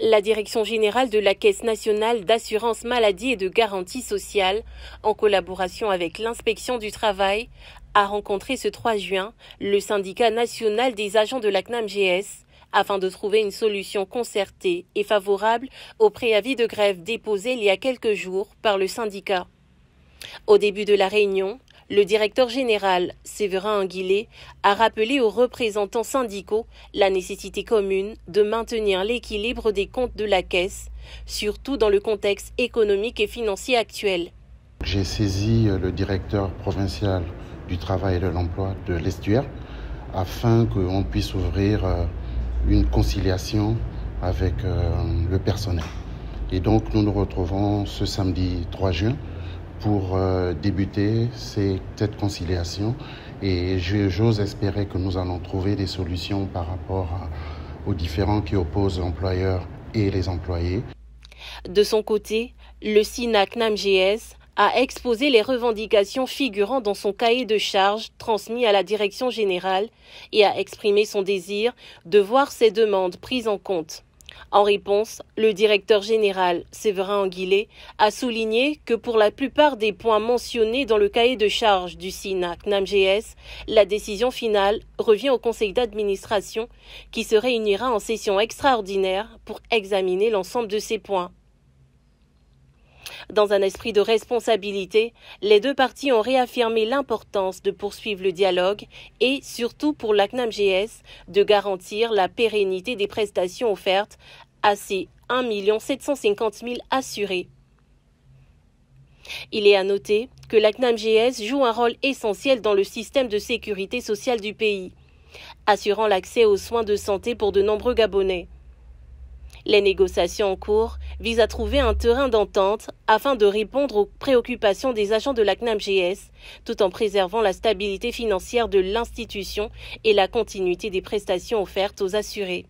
La Direction générale de la Caisse nationale d'assurance maladie et de garantie sociale, en collaboration avec l'inspection du travail, a rencontré ce 3 juin le syndicat national des agents de la gs afin de trouver une solution concertée et favorable au préavis de grève déposé il y a quelques jours par le syndicat. Au début de la réunion, le directeur général, Séverin Anguillet, a rappelé aux représentants syndicaux la nécessité commune de maintenir l'équilibre des comptes de la Caisse, surtout dans le contexte économique et financier actuel. J'ai saisi euh, le directeur provincial du travail et de l'emploi de l'Estuaire afin qu'on puisse ouvrir euh, une conciliation avec euh, le personnel. Et donc nous nous retrouvons ce samedi 3 juin pour euh, débuter cette conciliation et j'ose espérer que nous allons trouver des solutions par rapport aux différents qui opposent l'employeur et les employés. De son côté, le SINAC NAMGS a exposé les revendications figurant dans son cahier de charges transmis à la direction générale et a exprimé son désir de voir ces demandes prises en compte. En réponse, le directeur général Séverin Anguillet a souligné que pour la plupart des points mentionnés dans le cahier de charge du SINAC NAMGS, la décision finale revient au conseil d'administration qui se réunira en session extraordinaire pour examiner l'ensemble de ces points. Dans un esprit de responsabilité, les deux parties ont réaffirmé l'importance de poursuivre le dialogue et, surtout pour l'ACNAM-GS, de garantir la pérennité des prestations offertes à ces 1 750 000 assurés. Il est à noter que l'ACNAM-GS joue un rôle essentiel dans le système de sécurité sociale du pays, assurant l'accès aux soins de santé pour de nombreux Gabonais. Les négociations en cours visent à trouver un terrain d'entente afin de répondre aux préoccupations des agents de la GS, tout en préservant la stabilité financière de l'institution et la continuité des prestations offertes aux assurés.